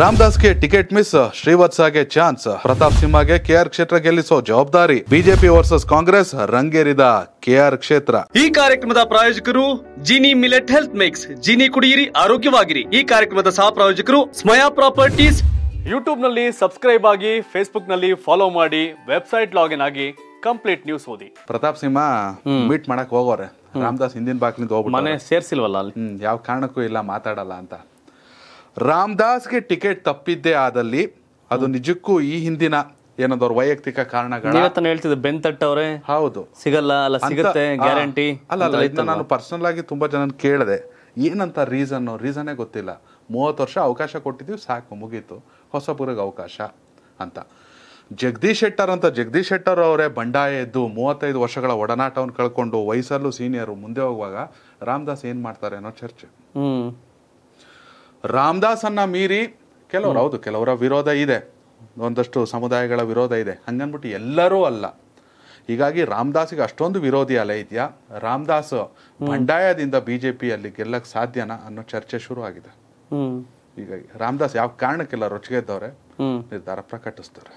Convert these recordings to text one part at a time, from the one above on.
ರಾಮದಾಸ್ಗೆ ticket miss ಶ್ರೀವತ್ಸಾಗೆ chance Pratap ಸಿಂಹಗೆ KR ಕ್ಷೇತ್ರ ಗೆಲ್ಲಿಸೋ ಜವಾಬ್ದಾರಿ ಬಿಜೆಪಿ ವರ್ಸಸ್ ಕಾಂಗ್ರೆಸ್ ರಂಗೇರಿದ ಕೆಆರ್ ಕ್ಷೇತ್ರ ಈ ಕಾರ್ಯಕ್ರಮದ ಪ್ರಾಯೋಜಕರು Gini millet health mix Gini ಕುಡಿಯಿರಿ ಆರೋಗ್ಯವಾಗಿರಿ ಈ ಕಾರ್ಯಕ್ರಮದ ಸಹ ಪ್ರಾಯೋಜಕರು ಸ್ಮಯಾ ಪ್ರಾಪರ್ಟೀಸ್ ಯೂಟ್ಯೂಬ್ ನಲ್ಲಿ ಸಬ್ಸ್ಕ್ರೈಬ್ ಆಗಿ ಫೇಸ್ಬುಕ್ ನಲ್ಲಿ ಫಾಲೋ ಮಾಡಿ ವೆಬ್ಸೈಟ್ ಲಾಗಿನ್ ಆಗಿ ಕಂಪ್ಲೀಟ್ ನ್ಯೂಸ್ ಓದಿ ಪ್ರತಾಪ್ ಸಿಂಹ ಮೀಟ್ ಮಾಡಕ್ ಹೋಗೋರೆ ರಾಮದಾಸ್ ಹಿಂದಿನ ಬಾಕ್ಲಿಂದ ಹೋಗ್ಬಿಟ್ಟು ಮನೆ ಸೇರ್ಸಿಲ್ವಲ್ಲ ಅಲ್ಲಿ ಯಾವ ಕಾರಣಕ್ಕೂ ಇಲ್ಲ ಮಾತಾಡಲ್ಲ ಅಂತ ರಾಮದಾಸ್ಗೆ ಟಿಕೆಟ್ ತಪ್ಪಿದ್ದೇ ಆದಲ್ಲಿ ಅದು ನಿಜಕ್ಕೂ ಈ ಹಿಂದಿನ ಏನದವ್ರ ವೈಯಕ್ತಿಕ ಕಾರಣಗಳು ಹೌದು ಸಿಗಲ್ಲ ಅಲ್ಲ ಸಿಗುತ್ತೆ ಗ್ಯಾರಂಟಿ ಅಲ್ಲ ನಾನು ಪರ್ಸನಲ್ ಆಗಿ ತುಂಬಾ ಜನ ಕೇಳಿದೆ ಏನಂತ ರೀಸನ್ ರೀಸನ್ನೇ ಗೊತ್ತಿಲ್ಲ ಮೂವತ್ತು ವರ್ಷ ಅವಕಾಶ ಕೊಟ್ಟಿದ್ದೀವಿ ಸಾಕು ಮುಗೀತು ಹೊಸಬರಿಗೆ ಅವಕಾಶ ಅಂತ ಜಗದೀಶ್ ಶೆಟ್ಟರ್ ಅಂತ ಜಗದೀಶ್ ಶೆಟ್ಟರ್ ಅವರೇ ಬಂಡಾಯ ಎದ್ದು ಮೂವತ್ತೈದು ವರ್ಷಗಳ ಒಡನಾಟವನ್ನು ಕಳ್ಕೊಂಡು ವಯಸ್ಸಲ್ಲೂ ಸೀನಿಯರ್ ಮುಂದೆ ಹೋಗುವಾಗ ರಾಮದಾಸ್ ಏನ್ ಮಾಡ್ತಾರೆ ಅನ್ನೋ ಚರ್ಚೆ ರಾಮದಾಸ್ ಅನ್ನ ಮೀರಿ ಕೆಲವರು ಹೌದು ಕೆಲವರ ವಿರೋಧ ಇದೆ ಒಂದಷ್ಟು ಸಮುದಾಯಗಳ ವಿರೋಧ ಇದೆ ಹಂಗನ್ಬಿಟ್ಟು ಎಲ್ಲರೂ ಅಲ್ಲ ಹೀಗಾಗಿ ರಾಮದಾಸಿಗೆ ಅಷ್ಟೊಂದು ವಿರೋಧಿ ಅಲೆ ಇದೆಯಾ ರಾಮದಾಸ್ ಬಂಡಾಯದಿಂದ ಬಿ ಜೆ ಪಿಯಲ್ಲಿ ಗೆಲ್ಲಕ್ಕೆ ಸಾಧ್ಯನಾ ಅನ್ನೋ ಚರ್ಚೆ ಶುರು ಆಗಿದೆ ಹೀಗಾಗಿ ರಾಮದಾಸ್ ಯಾವ ಕಾರಣಕ್ಕೆಲ್ಲ ರೊಚ್ಚಿಗೆದ್ದವ್ರೆ ನಿರ್ಧಾರ ಪ್ರಕಟಿಸ್ತಾರೆ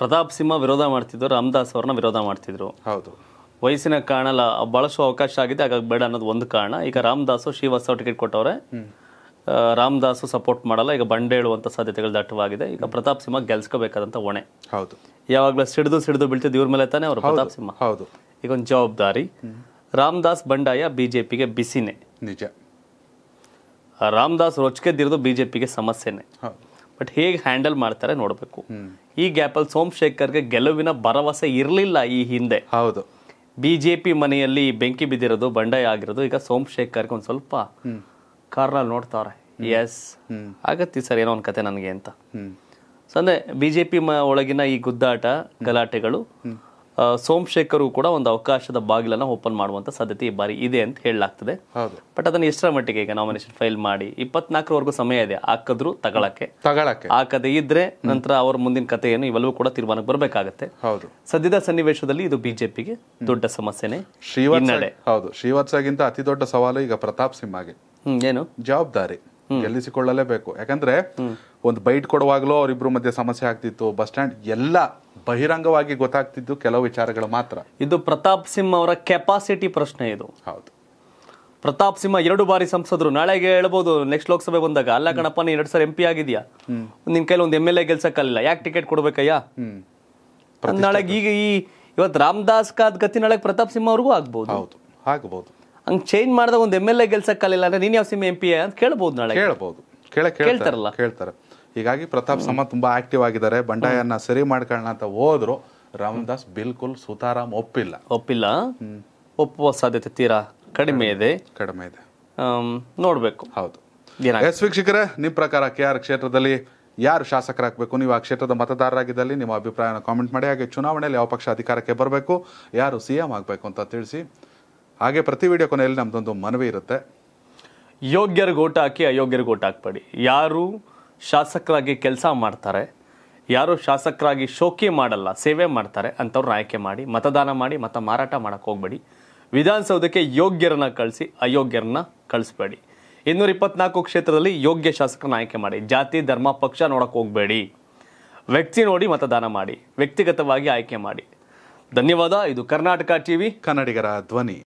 ಪ್ರತಾಪ್ ಸಿಂಹ ವಿರೋಧ ಮಾಡ್ತಿದ್ರು ರಾಮದಾಸ್ ಅವ್ರನ್ನ ವಿರೋಧ ಮಾಡ್ತಿದ್ರು ಹೌದು ವಯಸ್ಸಿನ ಕಾರಣ ಬಳಸುವ ಅವಕಾಶ ಆಗಿದೆ ಹಾಗಾಗಿ ಬೇಡ ಅನ್ನೋದು ಒಂದು ಕಾರಣ ಈಗ ರಾಮದಾಸ್ ಶ್ರೀವಾಸ್ತವ ಟಿಕೆಟ್ ಕೊಟ್ಟವ್ರೆ ರಾಮದಾಸ್ ಸಪೋರ್ಟ್ ಮಾಡಲ್ಲ ಈಗ ಹೇಳುವಂತ ಸಾಧ್ಯತೆಗಳು ದಟ್ಟವಾಗಿದೆ ಈಗ ಪ್ರತಾಪ್ ಸಿಂಹ ಗೆಲ್ಸ್ಕೋಬೇಕಾದಂತ ಹೊಣೆ ಹೌದು ಯಾವಾಗ್ಲೂ ಸಿಡಿದು ಸಿಡಿದು ಬೀಳ್ತಿದ್ದ ಇವ್ರ ಮೇಲೆ ತಾನೇ ಅವರು ಪ್ರತಾಪ್ ಸಿಂಹ ಹೌದು ಈಗ ಒಂದು ಜವಾಬ್ದಾರಿ ರಾಮದಾಸ್ ಬಂಡಾಯ ಬಿಜೆಪಿಗೆ ಬಿಸಿನೇ ನಿಜ ರಾಮದಾಸ್ ರೊಚ್ಕೆದ್ದಿರೋದು ಬಿಜೆಪಿಗೆ ಸಮಸ್ಯೆನೆ ಬಟ್ ಹೇಗೆ ಹ್ಯಾಂಡಲ್ ಮಾಡ್ತಾರೆ ನೋಡಬೇಕು ಈ ಗ್ಯಾಪಲ್ಲಿ ಸೋಮಶೇಖರ್ಗೆ ಗೆಲುವಿನ ಭರವಸೆ ಇರಲಿಲ್ಲ ಈ ಹಿಂದೆ ಹೌದು ಬಿಜೆಪಿ ಮನೆಯಲ್ಲಿ ಬೆಂಕಿ ಬಿದ್ದಿರೋದು ಬಂಡಾಯ ಆಗಿರೋದು ಈಗ ಸೋಮಶೇಖರ್ಗೆ ಒಂದು ಸ್ವಲ್ಪ ಕಾರ್ನಲ್ಲಿ ನೋಡ್ತಾವ್ರೆ ಎಸ್ ಆಗತ್ತಿ ಸರ್ ಏನೋ ಒಂದು ಕತೆ ನನಗೆ ಅಂತ ಸೊ ಅಂದರೆ ಬಿ ಜೆ ಪಿ ಒಳಗಿನ ಈ ಗುದ್ದಾಟ ಗಲಾಟೆಗಳು ಸೋಮಶೇಖರ್ ಕೂಡ ಒಂದು ಅವಕಾಶದ ಬಾಗಿಲನ್ನು ಓಪನ್ ಮಾಡುವಂತ ಸಾಧ್ಯತೆ ಈ ಬಾರಿ ಇದೆ ಅಂತ ಹೇಳಲಾಗ್ತದೆ ಬಟ್ ಅದನ್ನ ಎಷ್ಟರ ಮಟ್ಟಿಗೆ ಈಗ ನಾಮಿನೇಷನ್ ಫೈಲ್ ಮಾಡಿ ಇಪ್ಪತ್ನಾಲ್ಕರವರೆಗೂ ಸಮಯ ಇದೆ ಹಾಕಿದ್ರು ತಗೊಳಕ್ಕೆ ತಗೊಳಕ್ಕೆ ಆ ಕತೆ ಇದ್ರೆ ನಂತರ ಅವ್ರ ಮುಂದಿನ ಕಥೆಯನ್ನು ಇವೆಲ್ಲವೂ ಕೂಡ ತೀರ್ಮಾನಕ್ಕೆ ಬರಬೇಕಾಗತ್ತೆ ಹೌದು ಸದ್ಯದ ಸನ್ನಿವೇಶದಲ್ಲಿ ಇದು ಬಿಜೆಪಿಗೆ ದೊಡ್ಡ ಸಮಸ್ಯೆನೇ ಶ್ರೀವತ್ಸಗಿಂತ ಅತಿ ದೊಡ್ಡ ಸವಾಲು ಈಗ ಪ್ರತಾಪ್ ಆಗಿ ಏನು ಜವಾಬ್ದಾರಿ ಗೆಲ್ಲಿಸಿಕೊಳ್ಳಲೇಬೇಕು ಯಾಕಂದ್ರೆ ಒಂದು ಬೈಟ್ ಕೊಡುವಾಗಲೂ ಅವರಿಬ್ರು ಮಧ್ಯೆ ಸಮಸ್ಯೆ ಆಗ್ತಿತ್ತು ಬಸ್ ಸ್ಟ್ಯಾಂಡ್ ಎಲ್ಲ ಬಹಿರಂಗವಾಗಿ ಗೊತ್ತಾಗ್ತಿದ್ದು ಕೆಲವು ವಿಚಾರಗಳು ಮಾತ್ರ ಇದು ಪ್ರತಾಪ್ ಸಿಂಹ ಅವರ ಕೆಪಾಸಿಟಿ ಪ್ರಶ್ನೆ ಇದು ಹೌದು ಪ್ರತಾಪ್ ಸಿಂಹ ಎರಡು ಬಾರಿ ಸಂಸದರು ನಾಳೆಗೆ ಹೇಳ್ಬೋದು ನೆಕ್ಸ್ಟ್ ಲೋಕಸಭೆ ಬಂದಾಗ ಅಲ್ಲ ಕಣಪ್ಪ ನೀನು ಎರಡು ಸರ್ ಎಂ ಪಿ ಆಗಿದ್ಯಾ ನಿನ್ ಕೈಲಿ ಒಂದು ಎಮ್ ಎಲ್ ಎ ಗೆಲ್ಸಕ್ಕಲ್ಲ ಯಾಕೆ ಟಿಕೆಟ್ ಕೊಡ್ಬೇಕಯ್ಯ ನಾಳೆಗೆ ಈಗ ಈ ಇವತ್ತು ರಾಮದಾಸ್ ಕಾದ್ ಗತಿ ನಾಳೆಗೆ ಪ್ರತಾಪ್ ಸಿಂಹ ಅವ್ರಿಗೂ ಆಗ್ಬಹುದು ಹೌದು ಆಗ್ಬೋದು ಹಂಗೆ ಚೇಂಜ್ ಮಾಡಿದಾಗ ಒಂದು ಎಮ್ ಎಲ್ ಎ ಗೆಲ್ಸಕ್ಕಾಗಲಿಲ್ಲ ಅಂದ್ರೆ ನೀನು ಯಾವ ಸಿಮ್ ಎಂ ಪಿ ಅಂತ ಕೇಳ್ಬೋದು ನಾಳೆ ಕೇಳ್ಬೋದು ಕೇಳ ಕೇಳ್ತಾರಲ್ಲ ಕೇಳ್ತಾರೆ ಹೀಗಾಗಿ ಪ್ರತಾಪ್ ಸಮ ತುಂಬಾ ಆಕ್ಟಿವ್ ಆಗಿದ್ದಾರೆ ಬಂಡಾಯನ್ನ ಸರಿ ಮಾಡ್ಕೊಳ್ಳೋಣ ಅಂತ ಹೋದ್ರು ರಾಮದಾಸ್ ಬಿಲ್ಕುಲ್ ಸುತಾರಾಮ್ ಒಪ್ಪಿಲ್ಲ ಒಪ್ಪಿಲ್ಲ ಒಪ್ಪುವ ಸಾಧ್ಯತೆ ತೀರಾ ಕಡಿಮೆ ಇದೆ ಕಡಿಮೆ ಇದೆ ನೋಡಬೇಕು ಹೌದು ಎಸ್ ವೀಕ್ಷಕರೇ ನಿಮ್ಮ ಪ್ರಕಾರ ಕೆ ಆರ್ ಕ್ಷೇತ್ರದಲ್ಲಿ ಯಾರು ಶಾಸಕರಾಗಬೇಕು ನೀವು ಆ ಕ್ಷೇತ್ರದ ಮತದಾರರಾಗಿದ್ದಲ್ಲಿ ನಿಮ್ಮ ಅಭಿಪ್ರಾಯನ ಕಾಮೆಂಟ್ ಮಾಡಿ ಹಾಗೆ ಚುನಾವಣೆಯಲ್ಲಿ ಯಾವ ಪಕ್ಷ ಅಧಿಕಾರಕ್ಕೆ ಬರಬೇಕು ಯಾರು ಸಿ ಎಂ ಆಗಬೇಕು ಅಂತ ತಿಳಿಸಿ ಹಾಗೆ ಪ್ರತಿ ವಿಡಿಯೋ ಕೊನೆಯಲ್ಲಿ ನಮ್ಮದೊಂದು ಮನವಿ ಇರುತ್ತೆ ಯೋಗ್ಯರು ಓಟ್ ಹಾಕಿ ಅಯೋಗ್ಯರಿಗೆ ಓಟ್ ಹಾಕ್ಬೇಡಿ ಯಾರು ಶಾಸಕರಾಗಿ ಕೆಲಸ ಮಾಡ್ತಾರೆ ಯಾರು ಶಾಸಕರಾಗಿ ಶೋಕಿ ಮಾಡಲ್ಲ ಸೇವೆ ಮಾಡ್ತಾರೆ ಅಂಥವ್ರನ್ನ ಆಯ್ಕೆ ಮಾಡಿ ಮತದಾನ ಮಾಡಿ ಮತ ಮಾರಾಟ ಮಾಡೋಕ್ಕೆ ಹೋಗ್ಬೇಡಿ ವಿಧಾನಸೌಧಕ್ಕೆ ಯೋಗ್ಯರನ್ನ ಕಳಿಸಿ ಅಯೋಗ್ಯರನ್ನ ಕಳಿಸ್ಬೇಡಿ ಇನ್ನೂರ ಇಪ್ಪತ್ನಾಲ್ಕು ಕ್ಷೇತ್ರದಲ್ಲಿ ಯೋಗ್ಯ ಶಾಸಕರನ್ನ ಆಯ್ಕೆ ಮಾಡಿ ಜಾತಿ ಧರ್ಮ ಪಕ್ಷ ನೋಡೋಕೆ ಹೋಗಬೇಡಿ ವ್ಯಕ್ತಿ ನೋಡಿ ಮತದಾನ ಮಾಡಿ ವ್ಯಕ್ತಿಗತವಾಗಿ ಆಯ್ಕೆ ಮಾಡಿ ಧನ್ಯವಾದ ಇದು ಕರ್ನಾಟಕ ಟಿವಿ ಕನ್ನಡಿಗರ ಧ್ವನಿ